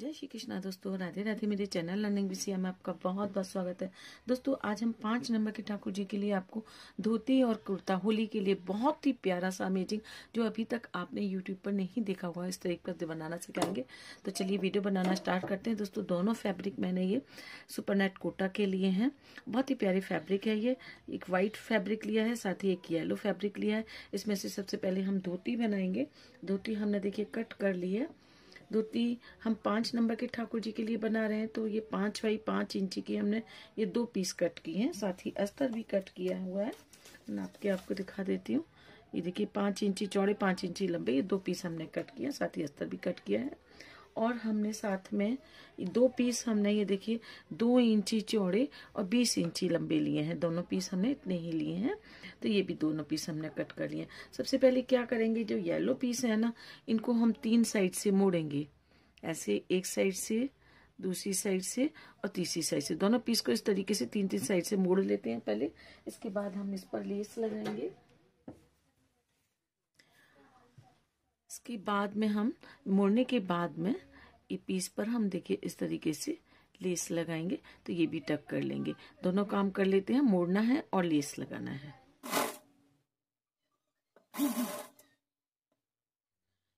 जय श्री कृष्णा दोस्तों राधे राधे मेरे चैनल लर्निंग विषय में आपका बहुत बहुत स्वागत है दोस्तों आज हम पाँच नंबर के ठाकुर जी के लिए आपको धोती और कुर्ता होली के लिए बहुत ही प्यारा सा अमेजिंग जो अभी तक आपने यूट्यूब पर नहीं देखा हुआ इस तरीके पर बनाना सिखाएंगे तो चलिए वीडियो बनाना स्टार्ट करते हैं दोस्तों दोनों फैब्रिक मैंने ये सुपरनेट कोटा के लिए हैं बहुत ही प्यारे फैब्रिक है ये एक वाइट फैब्रिक लिया है साथ ही एक येलो फैब्रिक लिया है इसमें से सबसे पहले हम धोती बनाएंगे धोती हमने देखिए कट कर ली है धोती हम पाँच नंबर के ठाकुर जी के लिए बना रहे हैं तो ये पाँच बाई पाँच इंची की हमने ये दो पीस कट की हैं साथ ही अस्तर भी कट किया हुआ है नाप के आपको दिखा देती हूँ ये देखिए पाँच इंची चौड़े पाँच इंची लंबे ये दो पीस हमने कट किया साथ ही अस्तर भी कट किया है और हमने साथ में दो पीस हमने ये देखिए दो इंची चौड़े और बीस इंची लंबे लिए हैं दोनों पीस हमने इतने ही लिए हैं तो ये भी दोनों पीस हमने कट कर लिए सबसे पहले क्या करेंगे जो येलो पीस है ना इनको हम तीन साइड से मोड़ेंगे ऐसे एक साइड से दूसरी साइड से और तीसरी साइड से दोनों पीस को इस तरीके से तीन तीन साइड से मोड़ लेते हैं पहले इसके बाद हम इस पर लेस लगाएंगे इसके बाद में हम मोड़ने के बाद में ये पीस पर हम देखिए इस तरीके से लेस लगाएंगे तो ये भी टक कर लेंगे दोनों काम कर लेते हैं मोड़ना है और लेस लगाना है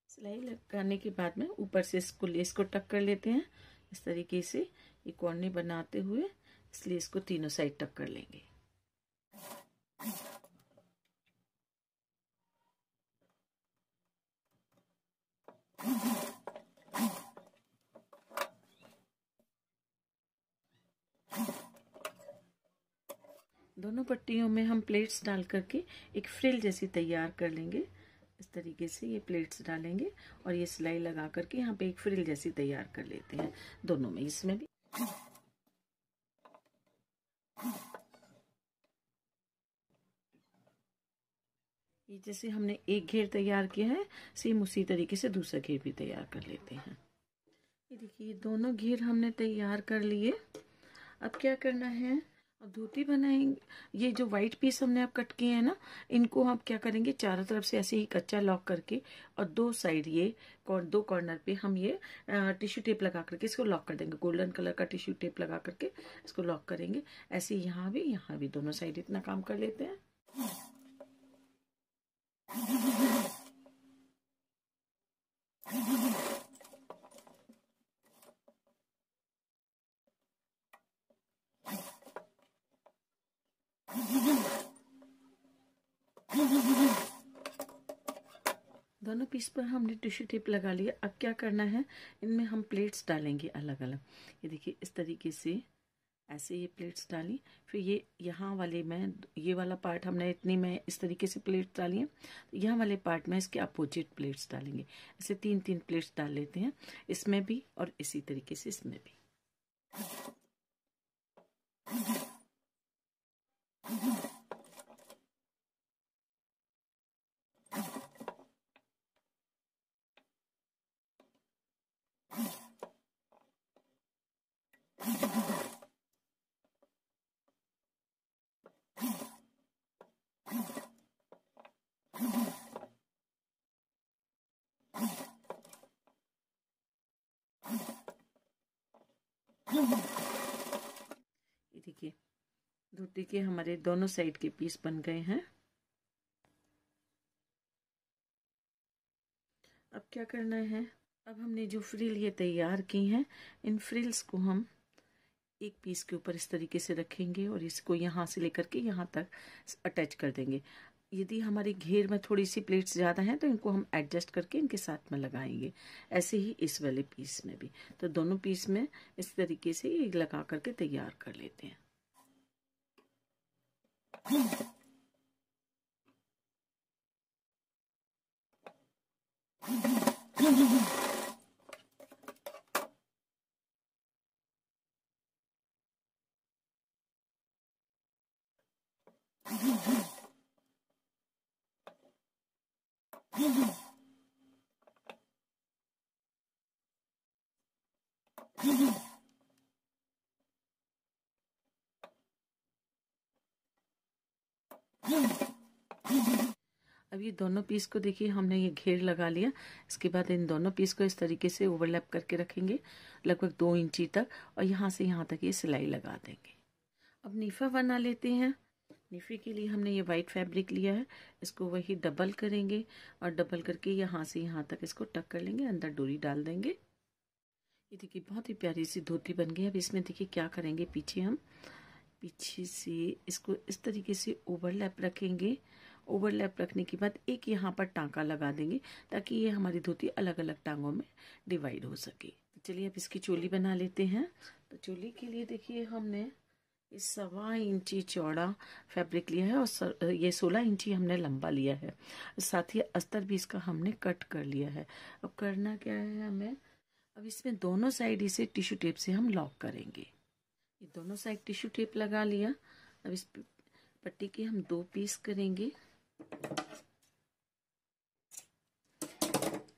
सिलाई लगाने के बाद में ऊपर से इसको लेस को टक कर लेते हैं इस तरीके से ये कॉर्नर बनाते हुए इस लेस को तीनों साइड टक कर लेंगे दोनों पट्टियों में हम प्लेट्स डाल करके एक फ्रिल जैसी तैयार कर लेंगे इस तरीके से ये प्लेट्स डालेंगे और ये सिलाई लगा करके यहाँ पे एक फ्रिल जैसी तैयार कर लेते हैं दोनों में इसमें भी ये जैसे हमने एक घेर तैयार किया है सेम उसी तरीके से दूसरा घेर भी तैयार कर लेते हैं ये देखिए दोनों घेर हमने तैयार कर लिए अब क्या करना है अब धोती बनाएंगे ये जो वाइट पीस हमने आप कट किए हैं ना इनको आप क्या करेंगे चारों तरफ से ऐसे ही कच्चा लॉक करके और दो साइड ये दो कॉर्नर पे हम ये टिश्यू टेप लगा करके इसको लॉक कर देंगे गोल्डन कलर का टिश्यू टेप लगा करके इसको लॉक करेंगे ऐसे यहाँ भी यहाँ भी दोनों साइड इतना काम कर लेते हैं पीस पर हमने टिश्यू टेप लगा लिया अब क्या करना है इनमें हम प्लेट्स डालेंगे अलग अलग ये देखिए इस तरीके से ऐसे ये प्लेट्स डाली फिर ये यहाँ वाले में ये वाला पार्ट हमने इतनी में इस तरीके से प्लेट्स डाली हैं यहाँ वाले पार्ट में इसके अपोजिट प्लेट्स डालेंगे ऐसे तीन तीन प्लेट्स डाल लेते हैं इसमें भी और इसी तरीके से इसमें भी ये देखिए धोती के हमारे दोनों साइड के पीस बन गए हैं अब क्या करना है अब हमने जो फ्रिल ये तैयार की हैं इन फ्रिल्स को हम एक पीस के ऊपर इस तरीके से रखेंगे और इसको यहाँ से लेकर के यहाँ तक अटैच कर देंगे यदि हमारे घेर में थोड़ी सी प्लेट्स ज़्यादा हैं तो इनको हम एडजस्ट करके इनके साथ में लगाएंगे ऐसे ही इस वाले पीस में भी तो दोनों पीस में इस तरीके से ये लगा करके तैयार कर लेते हैं Mm-hmm. अब ये दोनों पीस को देखिए हमने ये घेर लगा लिया इसके बाद इन दोनों पीस को इस तरीके से ओवरलैप करके रखेंगे लगभग दो इंची तक और यहाँ से यहाँ तक ये सिलाई लगा देंगे अब नीफा बना लेते हैं निफी के लिए हमने ये वाइट फैब्रिक लिया है इसको वही डबल करेंगे और डबल करके यहाँ से यहाँ तक इसको टक कर लेंगे अंदर डोरी डाल देंगे ये देखिए बहुत ही प्यारी सी धोती बन गई अब इसमें देखिए क्या करेंगे पीछे हम पीछे से इसको इस तरीके से ओवरलैप रखेंगे ओवरलैप रखने के बाद एक यहाँ पर टांका लगा देंगे ताकि ये हमारी धोती अलग अलग टांगों में डिवाइड हो सके तो चलिए अब इसकी चोली बना लेते हैं तो चोली के लिए देखिए हमने इस सवा इंची चौड़ा फैब्रिक लिया है और सर, ये सोलह इंची हमने लंबा लिया है साथ ही अस्तर भी इसका हमने कट कर लिया है अब करना क्या है हमें अब इसमें दोनों साइड इसे टिश्यू टेप से हम लॉक करेंगे ये दोनों साइड टिश्यू टेप लगा लिया अब इस पट्टी के हम दो पीस करेंगे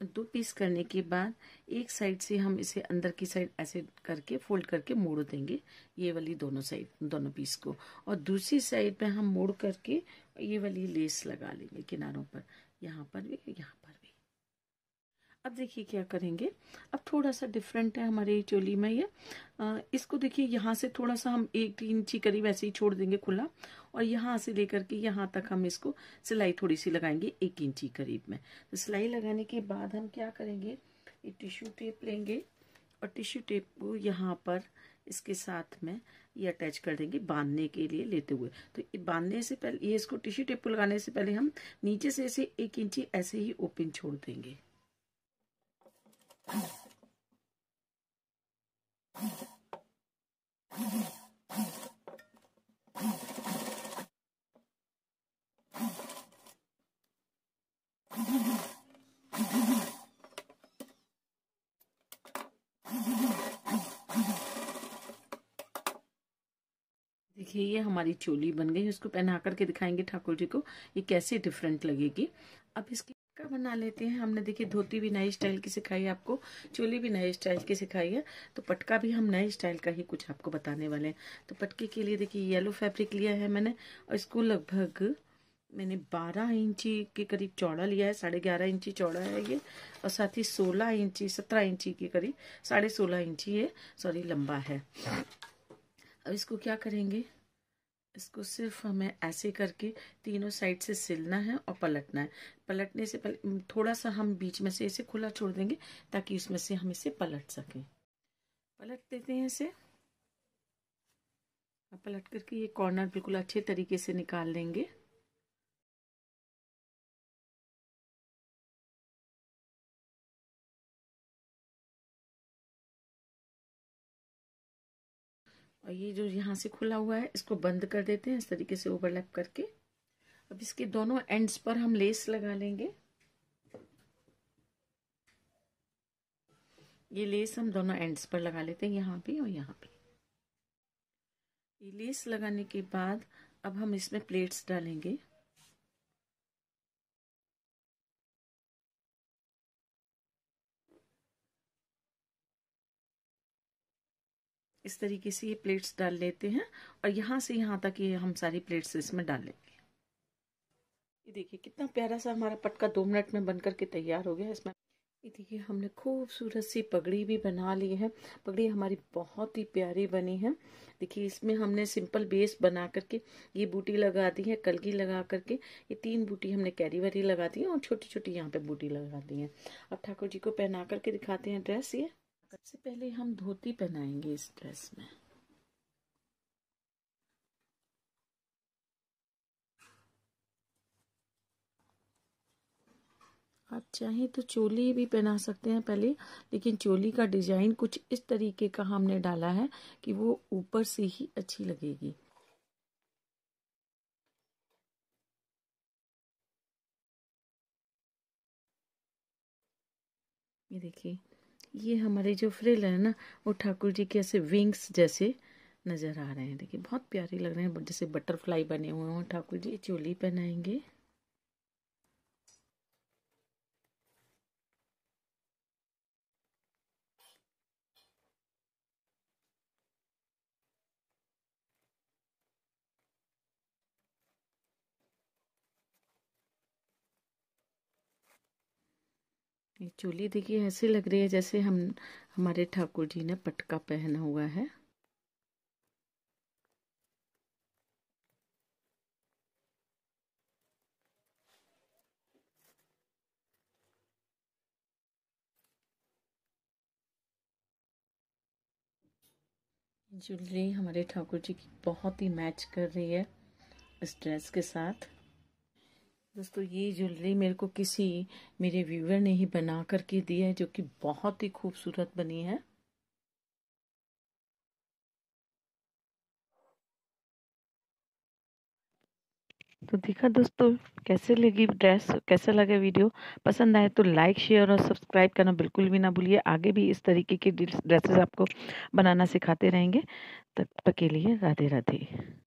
दो पीस करने के बाद एक साइड से हम इसे अंदर की साइड ऐसे करके फोल्ड करके मोड़ देंगे ये वाली दोनों साइड दोनों पीस को और दूसरी साइड में हम मोड़ करके ये वाली लेस लगा लेंगे किनारों पर यहाँ पर भी यहाँ पर अब देखिए क्या करेंगे अब थोड़ा सा डिफरेंट है हमारे चोली में ये इसको देखिए यहाँ से थोड़ा सा हम एक इंची करीब ऐसे ही छोड़ देंगे खुला और यहाँ से लेकर के यहाँ तक हम इसको सिलाई थोड़ी सी लगाएंगे एक इंची करीब में तो सिलाई लगाने के बाद हम क्या करेंगे ये टिश्यू टेप लेंगे और टिश्यू टेप को यहाँ पर इसके साथ में ये अटैच कर देंगे बांधने के लिए लेते हुए तो बांधने से पहले ये इसको टिश्यू टेप को लगाने से पहले हम नीचे से इसे एक इंची ऐसे ही ओपन छोड़ देंगे देखिए ये हमारी चोली बन गई उसको पहना करके दिखाएंगे ठाकुर जी को ये कैसे डिफरेंट लगेगी अब इसकी का बना लेते हैं हमने देखिए धोती भी नई स्टाइल की सिखाई है आपको चोली भी नई स्टाइल की सिखाई है तो पटका भी हम नए स्टाइल का ही कुछ आपको बताने वाले हैं तो पटके के लिए देखिए येलो फैब्रिक लिया है मैंने और इसको लगभग मैंने 12 इंची के करीब चौड़ा लिया है साढ़े ग्यारह इंची चौड़ा है ये और साथ ही सोलह इंची सत्रह इंची के करीब साढ़े सोलह इंची ये सॉरी लंबा है अब इसको क्या करेंगे इसको सिर्फ हमें ऐसे करके तीनों साइड से सिलना है और पलटना है पलटने से पहले थोड़ा सा हम बीच में से इसे खुला छोड़ देंगे ताकि उसमें से हम इसे पलट सकें पलट देते हैं इसे पलट करके ये कॉर्नर बिल्कुल अच्छे तरीके से निकाल लेंगे और ये जो यहाँ से खुला हुआ है इसको बंद कर देते हैं इस तरीके से ओवरलैप करके अब इसके दोनों एंड्स पर हम लेस लगा लेंगे ये लेस हम दोनों एंड्स पर लगा लेते हैं यहाँ भी और यहाँ भी ये लेस लगाने के बाद अब हम इसमें प्लेट्स डालेंगे इस तरीके से ये प्लेट्स डाल लेते हैं और यहाँ से यहाँ तक ये हम सारी प्लेट्स इसमें डाल लेंगे ये देखिए कितना प्यारा सा हमारा पटका दो मिनट में बनकर के तैयार हो गया इसमें ये देखिए हमने खूबसूरत सी पगड़ी भी बना ली है पगड़ी हमारी बहुत ही प्यारी बनी है देखिए इसमें हमने सिंपल बेस बना करके ये बूटी लगा दी है कलगी लगा करके ये तीन बूटी हमने कैरी वरी लगा दी है और छोटी छोटी यहाँ पे बूटी लगा दी है अब ठाकुर जी को पहना करके दिखाते हैं ड्रेस ये सबसे पहले हम धोती पहनाएंगे इस ड्रेस में आप चाहें तो चोली भी पहना सकते हैं पहले लेकिन चोली का डिजाइन कुछ इस तरीके का हमने डाला है कि वो ऊपर से ही अच्छी लगेगी ये देखिए ये हमारे जो फ्रिल है ना वो ठाकुर जी के ऐसे विंग्स जैसे नज़र आ रहे हैं देखिए बहुत प्यारे लग रहे हैं जैसे बटरफ्लाई बने हुए हों ठाकुर जी चोली पहनाएंगे ये चोली देखिए ऐसी लग रही है जैसे हम हमारे ठाकुर जी ने पटका पहना हुआ है ज्वेलरी हमारे ठाकुर जी की बहुत ही मैच कर रही है इस ड्रेस के साथ दोस्तों ये ज्वेलरी मेरे को किसी मेरे व्यूअर ने ही बना करके दी है जो कि बहुत ही खूबसूरत बनी है तो देखा दोस्तों कैसे लगी ड्रेस कैसा लगा वीडियो पसंद आए तो लाइक शेयर और सब्सक्राइब करना बिल्कुल भी ना भूलिए आगे भी इस तरीके की ड्रेसेस आपको बनाना सिखाते रहेंगे तब तक के लिए राधे राधे